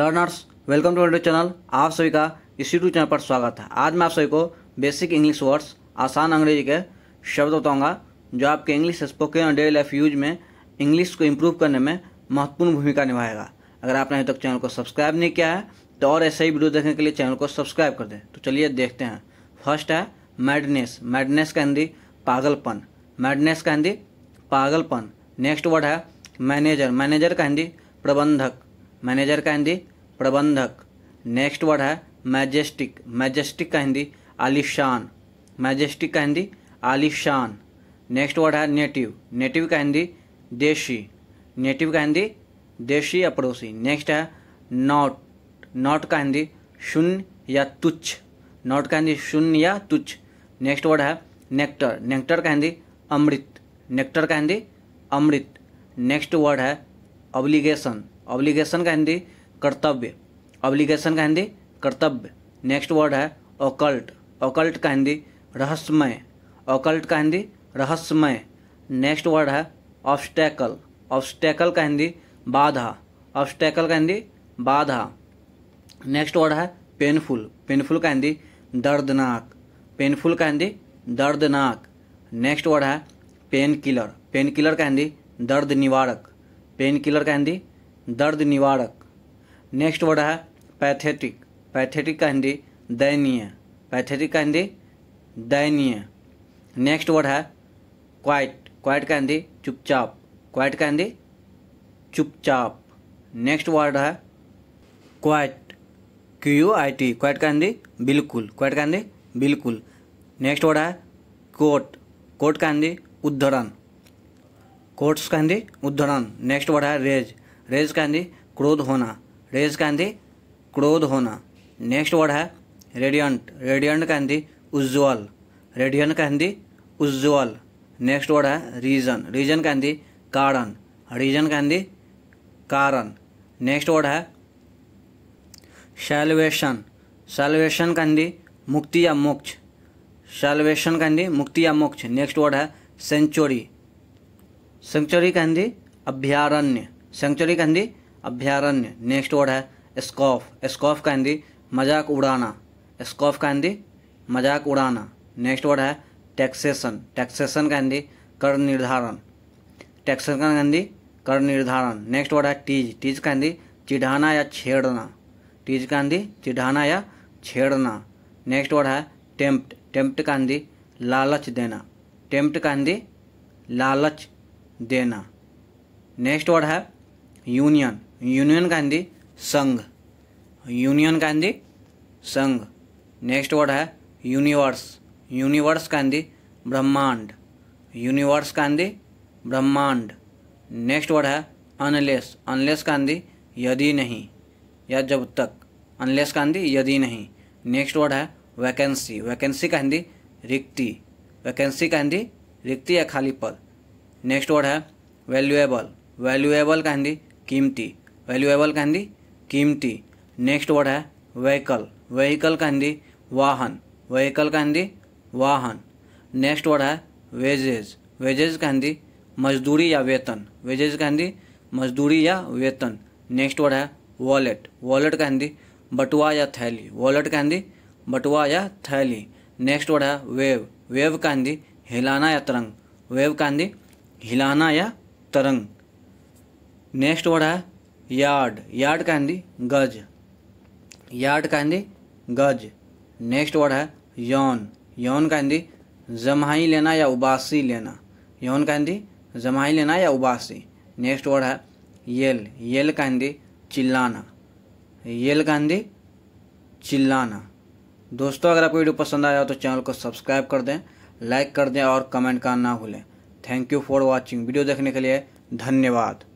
learners welcome to YouTube channel आप सभी का इस यूट्यूब चैनल पर स्वागत है आज मैं आप सभी को बेसिक इंग्लिश वर्ड्स आसान अंग्रेजी के शब्द बताऊंगा जो आपके इंग्लिश स्पोकन और डेली लाइफ यूज में इंग्लिश को इम्प्रूव करने में महत्वपूर्ण भूमिका निभाएगा अगर आपने अभी तक चैनल को सब्सक्राइब नहीं किया है तो और ऐसे ही वीडियो देखने के लिए चैनल को सब्सक्राइब कर दें तो चलिए देखते हैं फर्स्ट है मैडनेस मैडनेस का हिंदी पागलपन मैडनेस का हिंदी पागलपन नेक्स्ट वर्ड है मैनेजर मैनेजर का हिंदी प्रबंधक मैनेजर का हिंदी प्रबंधक नेक्स्ट वर्ड है मैजेस्टिक मैजेस्टिक का हिंदी आलिशान मैजेस्टिक का हिंदी आलिशान नेक्स्ट वर्ड है नेटिव नेटिव का हिंदी देशी नेटिव का हिंदी देशी या पड़ोसी नेक्स्ट है नॉट नॉट का हिंदी शून्य या तुच्छ नॉट का हिंदी शून्य या तुच्छ नेक्स्ट वर्ड है नेक्टर नेक्टर का हिंदी अमृत नेक्टर का हिंदी अमृत नेक्स्ट वर्ड है ऑब्लिगेशन ऑब्लिगेशन का हिंदी कर्तव्य ऑब्लिगेशन का हिंदी कर्तव्य नेक्स्ट वर्ड है ओकल्ट ओकल्ट का हिंदी रहस्यमय ओकल्ट का हिंदी रहस्यमय नेक्स्ट वर्ड है ऑब्स्टैकल ऑब्स्टैकल का हिंदी बाधा ऑब्स्टैकल का हिंदी बाधा नेक्स्ट वर्ड है पेनफुल पेनफुल का हिंदी दर्दनाक पेनफुल का हिंदी दर्दनाक नेक्स्ट वर्ड है पेन किलर पेन किलर का हिंदी दर्द निवारक पेन किलर का हिंदी दर्द निवारक नेक्स्ट वर्ड है पैथेटिक पैथेटिक का हिंदी दयनीय पैथेटिक का हिंदी दयनीय नेक्स्ट वर्ड है क्वाइट क्वाइट का हिंदी चुपचाप क्वाइट का हिंदी चुपचाप नेक्स्ट वर्ड है quite Q U I T का हिंदी बिल्कुल क्वाइट का हिंदी बिल्कुल नेक्स्ट वर्ड है कोट कोट का हिंदी उद्धरण कोट्स का हिंदी उद्धरण नेक्स्ट वर्ड है रेज रेज गांधी क्रोध होना रेज गांधी क्रोध होना नेक्स्ट वर्ड है रेडियंट रेडियंट गांधी उज्ज्वल रेडियंट गांधी उज्ज्वल नेक्स्ट वर्ड है रीजन रीजन गांधी कारण रीजन गांधी कारण नेक्स्ट वर्ड है सेलवेशन सेलवेशन गांधी मुक्ति या मोक्ष सेलवेशन गांधी मुक्ति या मोक्ष नेक्स्ट वर्ड है सेंचुरी सेंचुरी गांधी अभ्यारण्य सेंचुरी का हिंदी अभ्यारण्य नेक्स्ट वर्ड है स्कॉफ स्कॉफ का हिंदी मजाक उड़ाना स्कॉफ का हिंदी मजाक उड़ाना नेक्स्ट वर्ड है टैक्सेशन टैक्सेशन का हिंदी कर निर्धारण टैक्सेशन का हिंदी कर निर्धारण नेक्स्ट वर्ड है टीज टीज का हिंदी चिढ़ाना या छेड़ना टीज का हिंदी चिढ़ाना या छेड़ना नेक्स्ट वर्ड है टेम्प्ट टेम्प्ट का हिंदी लालच देना टेम्प्ट का हिंदी लालच देना नेक्स्ट वर्ड है यूनियन यूनियन का हिंदी संघ यूनियन का हिंदी संघ नेक्स्ट वर्ड है यूनिवर्स यूनिवर्स का हिंदी ब्रह्मांड यूनिवर्स का हिंदी ब्रह्मांड नेक्स्ट वर्ड है अनलेस अनलेस का हिंदी यदि नहीं या जब तक अनलेस का हिंदी यदि नहीं नेक्स्ट वर्ड है वैकेंसी वैकेंसी का हिंदी रिक्ति वैकेंसी का हिंदी रिक्ति या खाली पद नेक्स्ट वर्ड है वैल्यूएबल वैल्यूएबल का हिंदी कीमती वैल्यूएबल कहन कीमती नेक्स्ट वर्ड है व्हीकल वहीकल कहन दी वाहन वहीकल कहन दी वाहन नेक्स्ट वर्ड है वेजेज वेजेज कहती मजदूरी या वेतन वेजेज कहन दी मजदूरी या वेतन नेक्स्ट वर्ड है वॉलेट वॉलेट कहती बटुआ या थैली वॉलेट कहन दी बटुआ या थैली नेक्स्ट वर्ड है वेव वेव कहन हिलाना या तरंग वेव कहन हिलाना या तरंग नेक्स्ट वर्ड है यार्ड यार्ड का हिंदी गज यार्ड का हिंदी गज नेक्स्ट वर्ड है यौन यौन का हिंदी जमाई लेना या उबासी लेना यौन का हिंदी जमाई लेना या उबासी नेक्स्ट वर्ड है येल येल का हिंदी चिल्लाना येल का हिंदी चिल्लाना दोस्तों अगर आपको वीडियो पसंद आया हो तो चैनल को सब्सक्राइब कर दें लाइक कर दें और कमेंट करना ना भूलें thank you for watching video देखने के लिए धन्यवाद